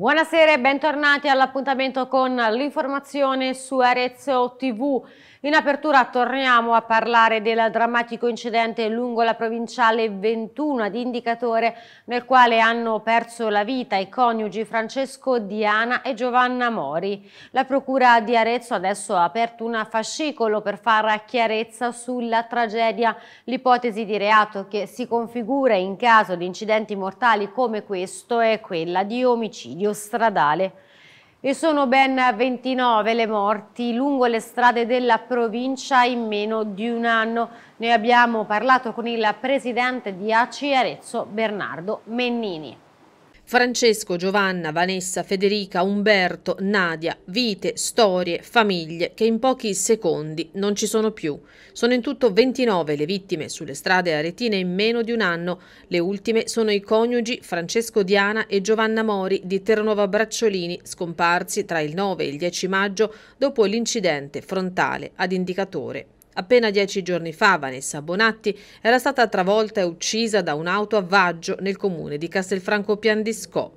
Buonasera e bentornati all'appuntamento con l'informazione su Arezzo TV. In apertura torniamo a parlare del drammatico incidente lungo la provinciale 21 di Indicatore nel quale hanno perso la vita i coniugi Francesco Diana e Giovanna Mori. La procura di Arezzo adesso ha aperto un fascicolo per far chiarezza sulla tragedia. L'ipotesi di reato che si configura in caso di incidenti mortali come questo è quella di omicidio stradale. E sono ben 29 le morti lungo le strade della provincia in meno di un anno. Noi abbiamo parlato con il presidente di ACI Arezzo, Bernardo Mennini. Francesco, Giovanna, Vanessa, Federica, Umberto, Nadia, vite, storie, famiglie che in pochi secondi non ci sono più. Sono in tutto 29 le vittime sulle strade aretine in meno di un anno. Le ultime sono i coniugi Francesco Diana e Giovanna Mori di Terranova Bracciolini, scomparsi tra il 9 e il 10 maggio dopo l'incidente frontale ad Indicatore. Appena dieci giorni fa Vanessa Bonatti era stata travolta e uccisa da un'auto a Vaggio nel comune di Castelfranco Piandiscò.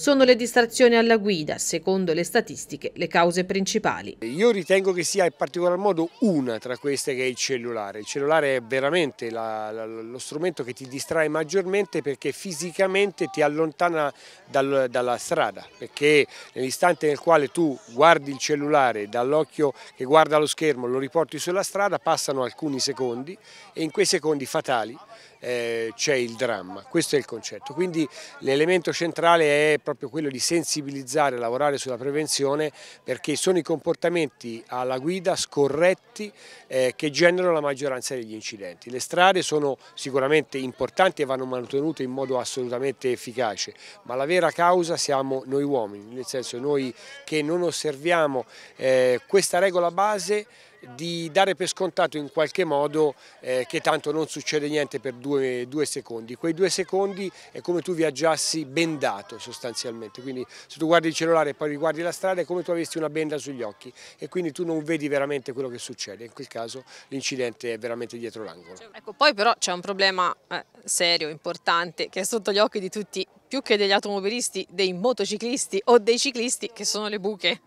Sono le distrazioni alla guida, secondo le statistiche, le cause principali. Io ritengo che sia in particolar modo una tra queste che è il cellulare. Il cellulare è veramente la, la, lo strumento che ti distrae maggiormente perché fisicamente ti allontana dal, dalla strada, perché nell'istante nel quale tu guardi il cellulare dall'occhio che guarda lo schermo, lo riporti sulla strada, passano alcuni secondi e in quei secondi fatali eh, c'è il dramma, questo è il concetto. Quindi l'elemento centrale è proprio quello di sensibilizzare, lavorare sulla prevenzione perché sono i comportamenti alla guida scorretti eh, che generano la maggioranza degli incidenti. Le strade sono sicuramente importanti e vanno mantenute in modo assolutamente efficace, ma la vera causa siamo noi uomini, nel senso noi che non osserviamo eh, questa regola base di dare per scontato in qualche modo eh, che tanto non succede niente per due, due, secondi. Quei due secondi è come tu viaggiassi bendato sostanzialmente, quindi se tu guardi il cellulare e poi riguardi la strada è come tu avessi una benda sugli occhi e quindi tu non vedi veramente quello che succede, in quel caso l'incidente è veramente dietro l'angolo. Cioè, ecco, poi però c'è un problema eh, serio, importante, che è sotto gli occhi di tutti, più che degli automobilisti, dei motociclisti o dei ciclisti, che sono le buche.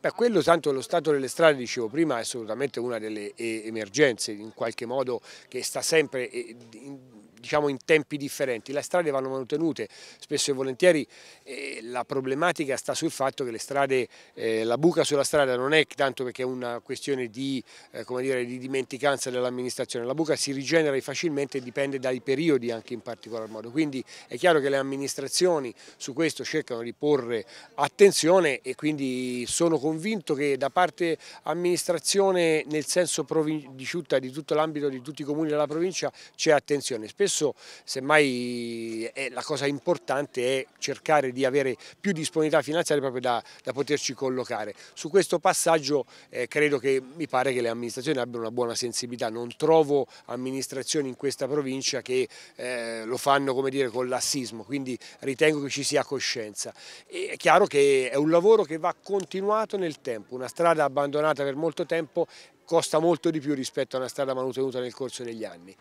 Beh, quello tanto lo stato delle strade, dicevo prima, è assolutamente una delle eh, emergenze in qualche modo che sta sempre... Eh, in, diciamo, in tempi differenti. Le strade vanno mantenute, spesso e volentieri eh, la problematica sta sul fatto che le strade, eh, la buca sulla strada non è tanto perché è una questione di, eh, dire, di dimenticanza dell'amministrazione, la buca si rigenera facilmente e dipende dai periodi anche in particolar modo, quindi è chiaro che le amministrazioni su questo cercano di porre attenzione e quindi sono convinto che da parte amministrazione nel senso di di tutto l'ambito di tutti i comuni della provincia c'è attenzione. Spesso stesso, semmai eh, la cosa importante è cercare di avere più disponibilità finanziaria proprio da, da poterci collocare. Su questo passaggio eh, credo che mi pare che le amministrazioni abbiano una buona sensibilità, non trovo amministrazioni in questa provincia che eh, lo fanno come dire con l'assismo, quindi ritengo che ci sia coscienza. è chiaro che è un lavoro che va continuato nel tempo, una strada abbandonata per molto tempo costa molto di più rispetto a una strada manutenuta nel corso degli anni.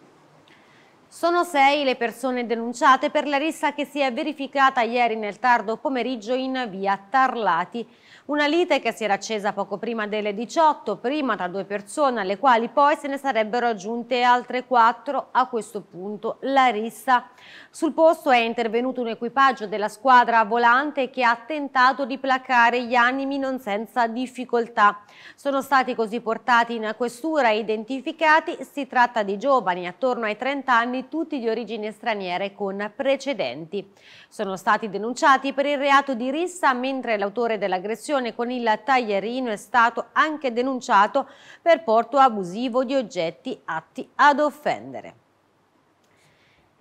Sono sei le persone denunciate per la rissa che si è verificata ieri nel tardo pomeriggio in via Tarlati. Una lite che si era accesa poco prima delle 18, prima tra due persone, alle quali poi se ne sarebbero aggiunte altre quattro. A questo punto la rissa. Sul posto è intervenuto un equipaggio della squadra volante che ha tentato di placare gli animi non senza difficoltà. Sono stati così portati in questura e identificati. Si tratta di giovani attorno ai 30 anni di tutti di origine straniere con precedenti. Sono stati denunciati per il reato di rissa, mentre l'autore dell'aggressione con il taglierino è stato anche denunciato per porto abusivo di oggetti atti ad offendere.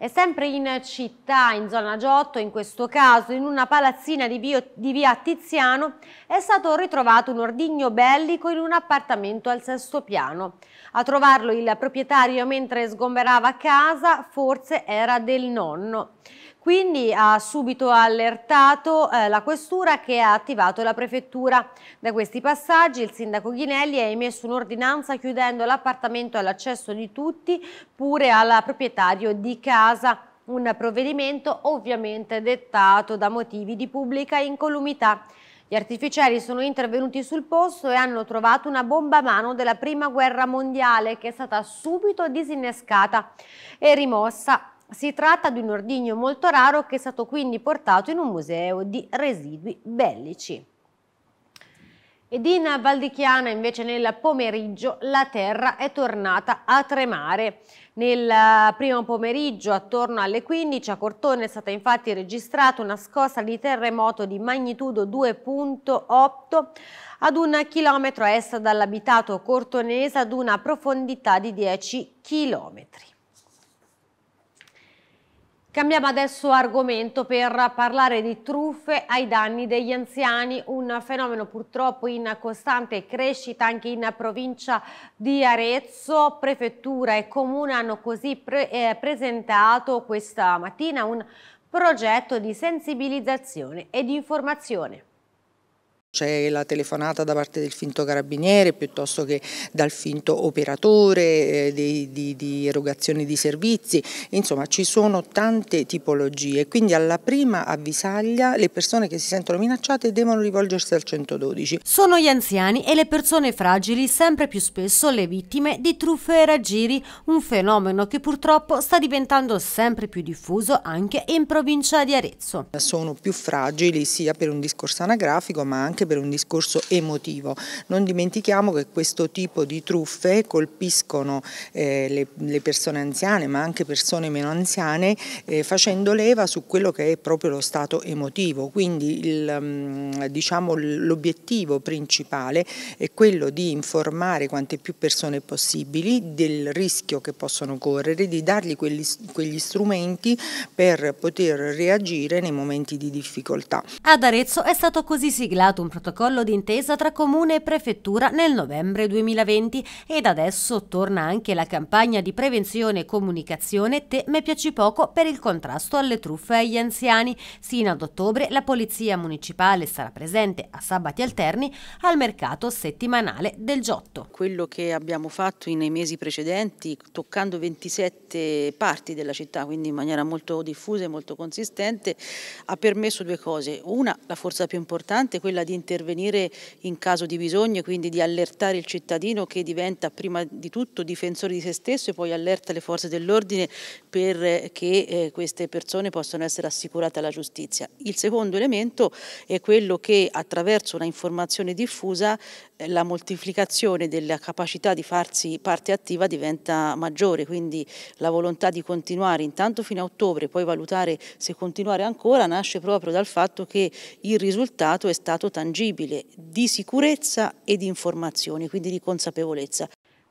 È sempre in città, in zona Giotto, in questo caso in una palazzina di, bio, di, via Tiziano, è stato ritrovato un ordigno bellico in un appartamento al sesto piano. A trovarlo il proprietario mentre sgomberava casa, forse era del nonno. Quindi ha subito allertato eh, la questura che ha attivato la prefettura. Da questi passaggi il sindaco Ghinelli ha emesso un'ordinanza chiudendo l'appartamento all'accesso di tutti, pure al proprietario di casa un provvedimento ovviamente dettato da motivi di pubblica incolumità. Gli artificieri sono intervenuti sul posto e hanno trovato una bomba a mano della Prima Guerra Mondiale che è stata subito disinnescata e rimossa si tratta di un ordigno molto raro che è stato quindi portato in un museo di residui bellici. Ed in Valdichiana invece nel pomeriggio la terra è tornata a tremare. Nel eh, primo pomeriggio attorno alle 15 a Cortone è stata infatti registrata una scossa di terremoto di magnitudo 2.8 ad un chilometro a est dall'abitato cortonese ad una profondità di 10 chilometri. Cambiamo adesso argomento per parlare di truffe ai danni degli anziani, un fenomeno purtroppo in costante crescita anche in provincia di Arezzo. Prefettura e Comune hanno così pre eh, presentato questa mattina un progetto di sensibilizzazione e di informazione. C'è la telefonata da parte del finto carabiniere piuttosto che dal finto operatore eh, di, di, di, erogazione di servizi, insomma ci sono tante tipologie, quindi alla prima avvisaglia le persone che si sentono minacciate devono rivolgersi al 112. Sono gli anziani e le persone fragili sempre più spesso le vittime di truffe e raggiri, un fenomeno che purtroppo sta diventando sempre più diffuso anche in provincia di Arezzo. Sono più fragili sia per un discorso anagrafico ma anche anche per un discorso emotivo. Non dimentichiamo che questo tipo di truffe colpiscono eh, le, le, persone anziane ma anche persone meno anziane eh, facendo leva su quello che è proprio lo stato emotivo. Quindi mm, diciamo, l'obiettivo diciamo, principale è quello di informare quante più persone possibili del rischio che possono correre, di dargli quegli, quegli strumenti per poter reagire nei momenti di difficoltà. Ad Arezzo è stato così siglato un un protocollo d'intesa tra comune e prefettura nel novembre 2020 ed adesso torna anche la campagna di prevenzione e comunicazione Te me piaci poco per il contrasto alle truffe agli anziani. Sino ad ottobre la Polizia Municipale sarà presente a sabati alterni al mercato settimanale del Giotto. Quello che abbiamo fatto nei mesi precedenti, toccando 27 parti della città, quindi in maniera molto diffusa e molto consistente, ha permesso due cose. Una, la forza più importante, quella di intervenire in caso di bisogno, quindi di allertare il cittadino che diventa prima di tutto difensore di se stesso e poi allerta le forze dell'ordine perché eh, eh, queste persone possano essere assicurate alla giustizia. Il secondo elemento è quello che attraverso una informazione diffusa eh, la moltiplicazione della capacità di farsi parte attiva diventa maggiore, quindi la volontà di continuare intanto fino a ottobre, e poi valutare se continuare ancora, nasce proprio dal fatto che il risultato è stato tangibile tangibile di sicurezza e di informazioni, quindi di consapevolezza.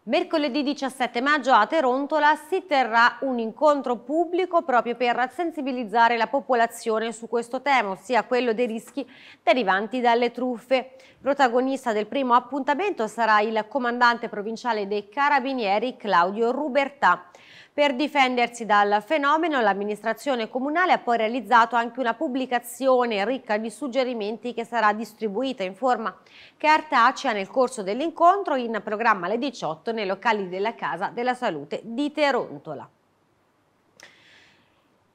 Mercoledì 17 maggio a Terontola si terrà un incontro pubblico proprio per sensibilizzare la popolazione su questo tema, ossia quello dei rischi derivanti dalle truffe. Protagonista del primo appuntamento sarà il comandante provinciale dei Carabinieri Claudio Rubertà. Per difendersi dal fenomeno l'amministrazione comunale ha poi realizzato anche una pubblicazione ricca di suggerimenti che sarà distribuita in forma cartacea nel corso dell'incontro in programma alle 18 nei locali della Casa della Salute di Terontola.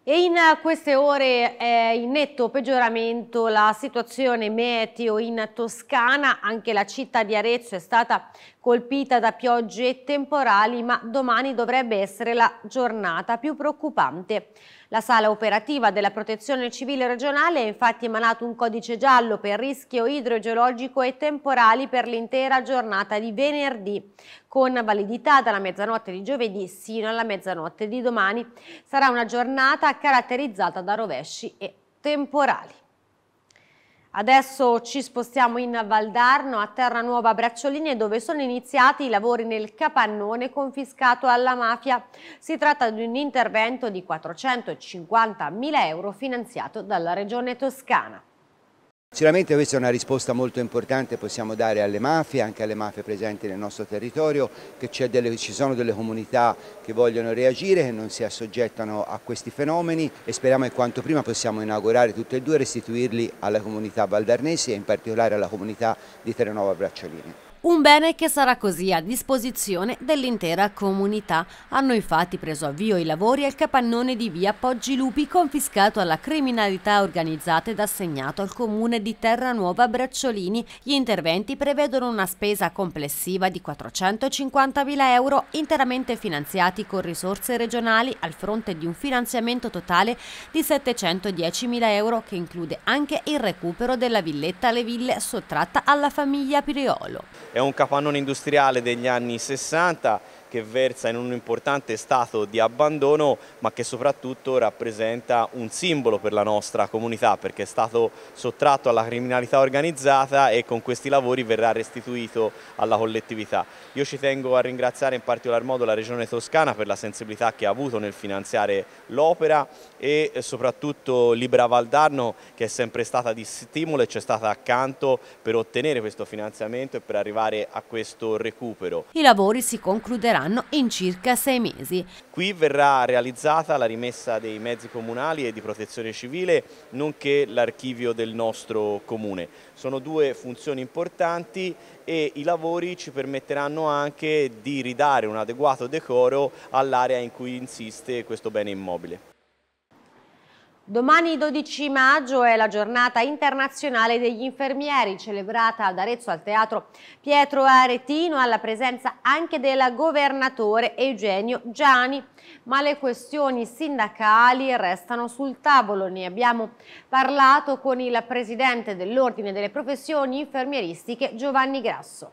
E in queste ore è in netto peggioramento la situazione meteo in Toscana, anche la città di Arezzo è stata colpita da piogge temporali, ma domani dovrebbe essere la giornata più preoccupante. La sala operativa della protezione civile regionale ha infatti emanato un codice giallo per rischio idrogeologico e temporali per l'intera giornata di venerdì, con validità dalla mezzanotte di giovedì sino alla mezzanotte di domani. Sarà una giornata caratterizzata da rovesci e temporali. Adesso ci spostiamo in Valdarno, a Terra Nuova Braccioline, dove sono iniziati i lavori nel capannone confiscato alla mafia. Si tratta di un intervento di 450 mila euro finanziato dalla Regione Toscana. Sicuramente questa è una risposta molto importante che possiamo dare alle mafie, anche alle mafie presenti nel nostro territorio, che delle, ci sono delle comunità che vogliono reagire, che non si assoggettano a questi fenomeni e speriamo che quanto prima possiamo inaugurare tutte e due e restituirli alla comunità valdarnese e in particolare alla comunità di Terranova Bracciolini. Un bene che sarà così a disposizione dell'intera comunità. Hanno infatti preso avvio i lavori al capannone di via Poggi Lupi confiscato alla criminalità organizzata ed assegnato al comune di Terranuova Bracciolini. Gli interventi prevedono una spesa complessiva di 450.000 euro interamente finanziati con risorse regionali al fronte di un finanziamento totale di 710.000 euro che include anche il recupero della villetta Le Ville sottratta alla famiglia Piriolo è un capannone industriale degli anni 60 che versa in un importante stato di abbandono ma che soprattutto rappresenta un simbolo per la nostra comunità perché è stato sottratto alla criminalità organizzata e con questi lavori verrà restituito alla collettività. Io ci tengo a ringraziare in particolar modo la Regione Toscana per la sensibilità che ha avuto nel finanziare l'opera e eh, soprattutto Libra Valdarno che è sempre stata di stimolo e c'è stata accanto per ottenere questo finanziamento e per arrivare a questo recupero. I lavori si concluderanno avverranno in circa sei mesi. Qui verrà realizzata la rimessa dei mezzi comunali e di protezione civile, nonché l'archivio del nostro comune. Sono due funzioni importanti e i lavori ci permetteranno anche di ridare un adeguato decoro all'area in cui insiste questo bene immobile. Domani 12 maggio è la giornata internazionale degli infermieri celebrata ad Arezzo al teatro Pietro Aretino alla presenza anche del governatore Eugenio Gianni Ma le questioni sindacali restano sul tavolo. Ne abbiamo parlato con il presidente dell'Ordine delle Professioni Infermieristiche Giovanni Grasso.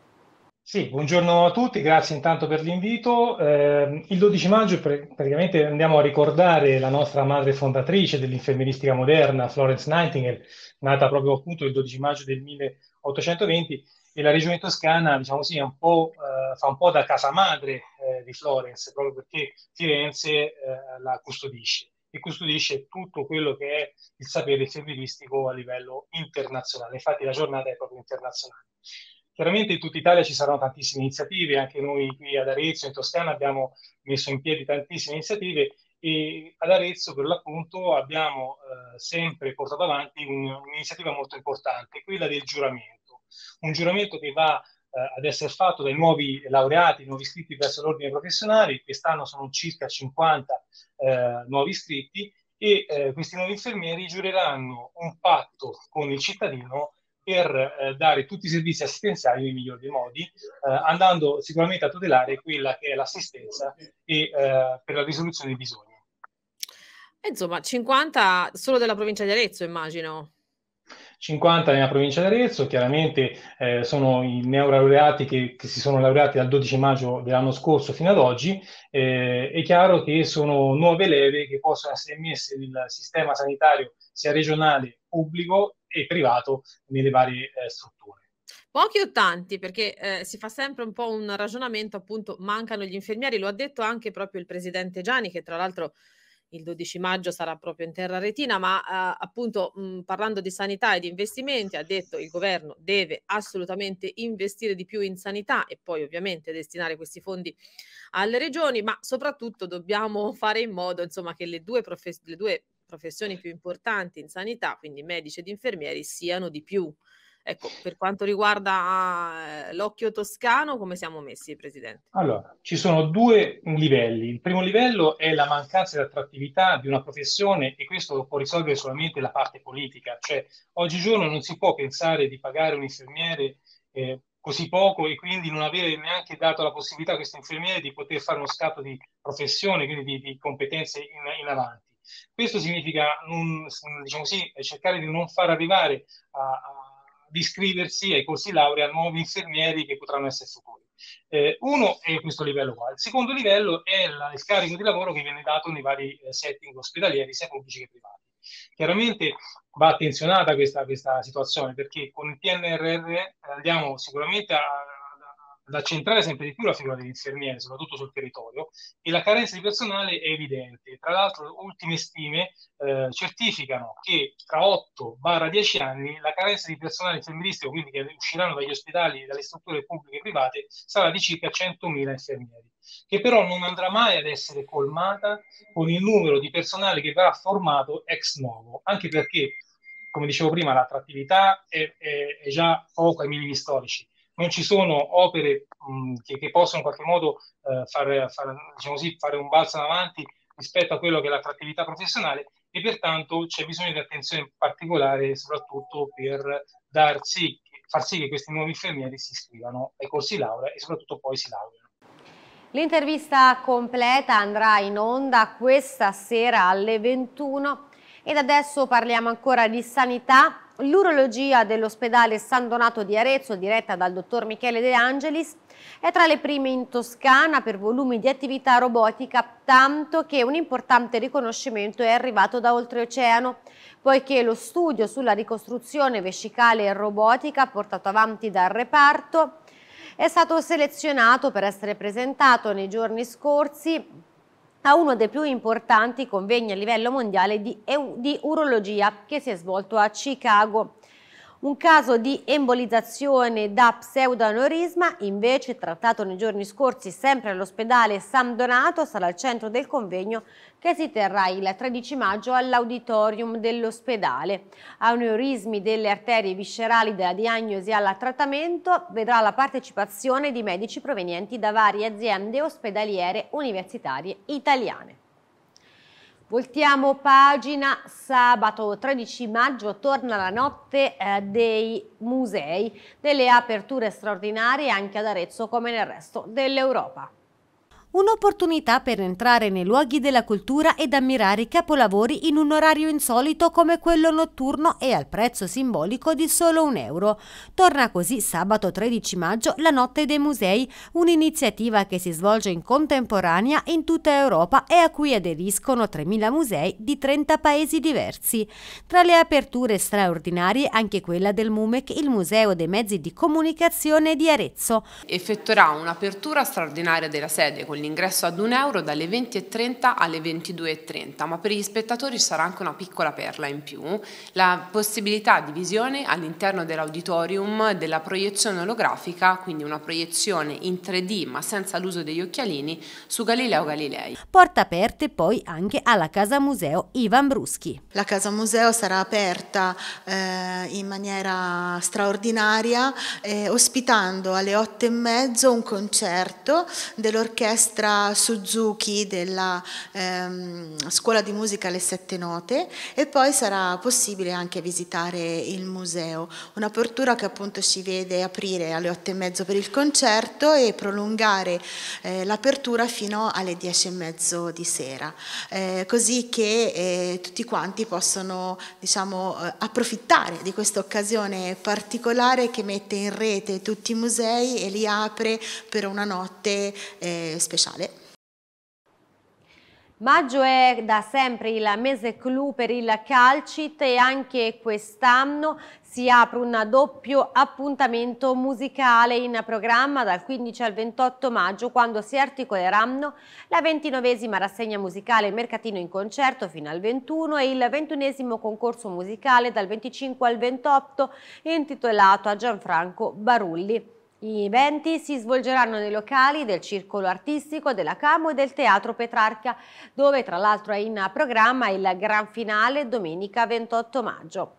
Sì, buongiorno a tutti, grazie intanto per l'invito. Eh, il 12 maggio pre- praticamente andiamo a ricordare la nostra madre fondatrice dell'infermieristica moderna, Florence Nightingale, nata proprio appunto il 12 maggio del 1820 e la regione toscana, diciamo così, un eh, fa un po' da casa madre eh, di Florence, proprio perché Firenze eh, la custodisce e custodisce tutto quello che è il sapere infermieristico a livello internazionale. Infatti la giornata è proprio internazionale. Chiaramente in tutta Italia ci saranno tantissime iniziative, anche noi qui ad Arezzo, in Toscana, abbiamo messo in piedi tantissime iniziative e ad Arezzo per l'appunto abbiamo eh, sempre portato avanti un, un'iniziativa molto importante, quella del giuramento. Un giuramento che va eh, ad essere fatto dai nuovi laureati, nuovi iscritti verso l'ordine professionale, quest'anno sono circa 50 eh, nuovi iscritti e eh, questi nuovi infermieri giureranno un patto con il cittadino per eh, dare tutti i servizi assistenziali nei migliori modi, eh, andando sicuramente a tutelare quella che è l'assistenza e eh, per la risoluzione dei bisogni. Eh, insomma, 50 solo della provincia di Arezzo, immagino. 50 nella provincia di Arezzo, chiaramente eh, sono i neolaureati che, che, si sono laureati dal 12 maggio dell'anno scorso fino ad oggi, eh, è chiaro che sono nuove leve che possono essere messe nel sistema sanitario sia regionale pubblico e privato nelle varie eh, strutture. Pochi o tanti, perché eh, si fa sempre un po' un ragionamento, appunto, mancano gli infermieri, lo ha detto anche proprio il presidente Gianni, che tra l'altro il 12 maggio sarà proprio in terra retina, ma eh, appunto mh, mm, parlando di sanità e di investimenti ha detto il governo deve assolutamente investire di più in sanità e poi ovviamente destinare questi fondi alle regioni, ma soprattutto dobbiamo fare in modo insomma, che le due, profes- le due professioni più importanti in sanità, quindi medici ed infermieri, siano di più. Ecco, per quanto riguarda eh, l'occhio toscano, come siamo messi, Presidente? Allora, ci sono due mm, livelli. Il primo livello è la mancanza di attrattività di una professione e questo lo può risolvere solamente la parte politica. Cioè, oggigiorno non si può pensare di pagare un infermiere eh, così poco e quindi non avere neanche dato la possibilità a questo infermiere di poter fare uno scatto di professione, quindi di, di competenze in, in avanti. Questo significa non, diciamo sì, cercare di non far arrivare a, a, ad iscriversi ai corsi laurea nuovi infermieri che potranno essere futuri. Eh, uno è questo livello qua. Il secondo livello è la, il carico di lavoro che viene dato nei vari eh, setting ospedalieri, sia pubblici che privati. Chiaramente va attenzionata questa, questa situazione perché con il PNRR eh, andiamo sicuramente a da centrare sempre di più la figura degli infermieri, soprattutto sul territorio, e la carenza di personale è evidente. Tra l'altro, ultime stime eh, certificano che tra 8-10 anni la carenza di personale infermieristico, quindi che usciranno dagli ospedali, dalle strutture pubbliche e private, sarà di circa 100.000 infermieri, che però non andrà mai ad essere colmata con il numero di personale che verrà formato ex novo, anche perché, come dicevo prima, l'attrattività è, è, è già poco ai minimi storici non ci sono opere mh, che, che, possono in qualche modo eh, far, far, diciamo così, fare un balzo in avanti rispetto a quello che è l'attrattività professionale e pertanto c'è bisogno di attenzione particolare soprattutto per darsi, far sì che questi nuovi infermieri si iscrivano ai corsi laurea e soprattutto poi si laureano. L'intervista completa andrà in onda questa sera alle 21 ed adesso parliamo ancora di sanità L'urologia dell'ospedale San Donato di Arezzo, diretta dal dottor Michele De Angelis, è tra le prime in Toscana per volumi di attività robotica, tanto che un importante riconoscimento è arrivato da oltreoceano, poiché lo studio sulla ricostruzione vescicale e robotica portato avanti dal reparto è stato selezionato per essere presentato nei giorni scorsi a uno dei più importanti convegni a livello mondiale di, di urologia che si è svolto a Chicago un caso di embolizzazione da pseudoaneurisma, invece trattato nei giorni scorsi sempre all'ospedale San Donato, sarà al centro del convegno che si terrà il 13 maggio all'auditorium dell'ospedale. Aneurismi delle arterie viscerali dalla diagnosi al trattamento vedrà la partecipazione di medici provenienti da varie aziende ospedaliere universitarie italiane. Voltiamo pagina, sabato 13 maggio torna la notte eh, dei musei, delle aperture straordinarie anche ad Arezzo come nel resto dell'Europa. Un'opportunità per entrare nei luoghi della cultura ed ammirare i capolavori in un orario insolito come quello notturno e al prezzo simbolico di solo un euro. Torna così sabato 13 maggio la Notte dei Musei, un'iniziativa che si svolge in contemporanea in tutta Europa e a cui aderiscono 3.000 musei di 30 paesi diversi. Tra le aperture straordinarie anche quella del MUMEC, il Museo dei Mezzi di Comunicazione di Arezzo. Effettuerà un'apertura straordinaria della sede con l'ingresso ad un euro dalle 20.30 alle 22.30, ma per gli spettatori ci sarà anche una piccola perla in più, la possibilità di visione all'interno dell'auditorium della proiezione olografica, quindi una proiezione in 3D ma senza l'uso degli occhialini su Galileo Galilei. Porta aperte poi anche alla Casa Museo Ivan Bruschi. La Casa Museo sarà aperta eh, in maniera straordinaria eh, ospitando alle 8.30 un concerto dell'orchestra l'orchestra Suzuki della ehm, Scuola di Musica Le Sette Note e poi sarà possibile anche visitare il museo. Un'apertura che appunto ci vede aprire alle otto e mezzo per il concerto e prolungare eh, l'apertura fino alle dieci e mezzo di sera, eh, così che eh, tutti quanti possono diciamo, eh, approfittare di questa occasione particolare che mette in rete tutti i musei e li apre per una notte eh, speciale speciale. Maggio è da sempre il mese clou per il Calcit e anche quest'anno si apre un doppio appuntamento musicale in programma dal 15 al 28 maggio quando si articoleranno la 29esima rassegna musicale Mercatino in concerto fino al 21 e il 21esimo concorso musicale dal 25 al 28 intitolato a Gianfranco Barulli. Gli eventi si svolgeranno nei locali del Circolo Artistico, della Camo e del Teatro Petrarca, dove tra l'altro è in programma il gran finale domenica 28 maggio.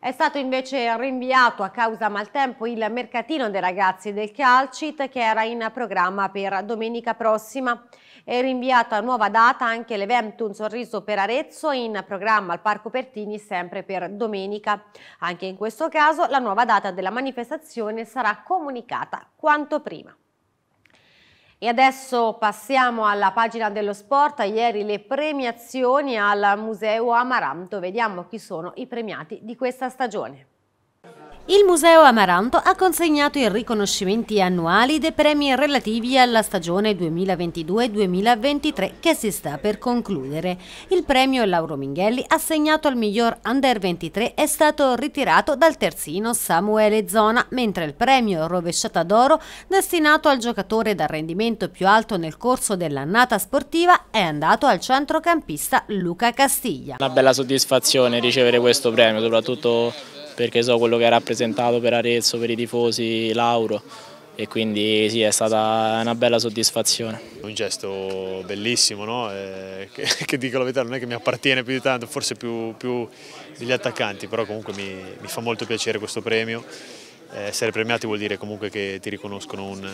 È stato invece rinviato a causa maltempo il mercatino dei ragazzi del Calcit che era in programma per domenica prossima. È rinviato a nuova data anche l'evento Un sorriso per Arezzo in programma al Parco Pertini sempre per domenica. Anche in questo caso la nuova data della manifestazione sarà comunicata quanto prima. E adesso passiamo alla pagina dello sport. Ieri le premiazioni al Museo Amaranto. Vediamo chi sono i premiati di questa stagione. Il Museo Amaranto ha consegnato i riconoscimenti annuali dei premi relativi alla stagione 2022-2023 che si sta per concludere. Il premio Lauro Minghelli, assegnato al miglior Under 23, è stato ritirato dal terzino Samuele Zona, mentre il premio Rovesciata d'Oro, destinato al giocatore dal rendimento più alto nel corso dell'annata sportiva, è andato al centrocampista Luca Castiglia. Una bella soddisfazione ricevere questo premio, soprattutto perché so quello che ha rappresentato per Arezzo, per i tifosi, Lauro e quindi sì è stata una bella soddisfazione. Un gesto bellissimo, no? eh, che, che, dico la verità non è che mi appartiene più di tanto, forse più, più degli attaccanti, però comunque mi, mi, fa molto piacere questo premio, eh, essere premiati vuol dire comunque che ti riconoscono un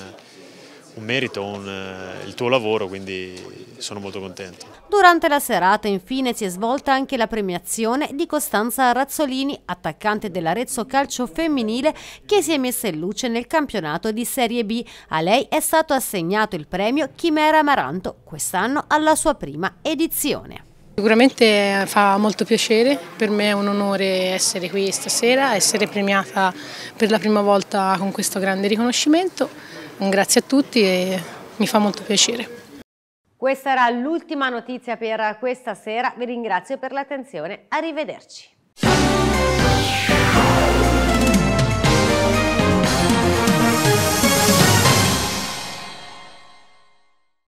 un merito, un, eh, il tuo lavoro, quindi sono molto contento. Durante la serata infine si è svolta anche la premiazione di Costanza Razzolini, attaccante dell'Arezzo Calcio Femminile, che si è messa in luce nel campionato di Serie B. A lei è stato assegnato il premio Chimera Amaranto, quest'anno alla sua prima edizione. Sicuramente fa molto piacere, per me è un onore essere qui stasera, essere premiata per la prima volta con questo grande riconoscimento grazie a tutti e mi fa molto piacere. Questa era l'ultima notizia per questa sera, vi ringrazio per l'attenzione, arrivederci.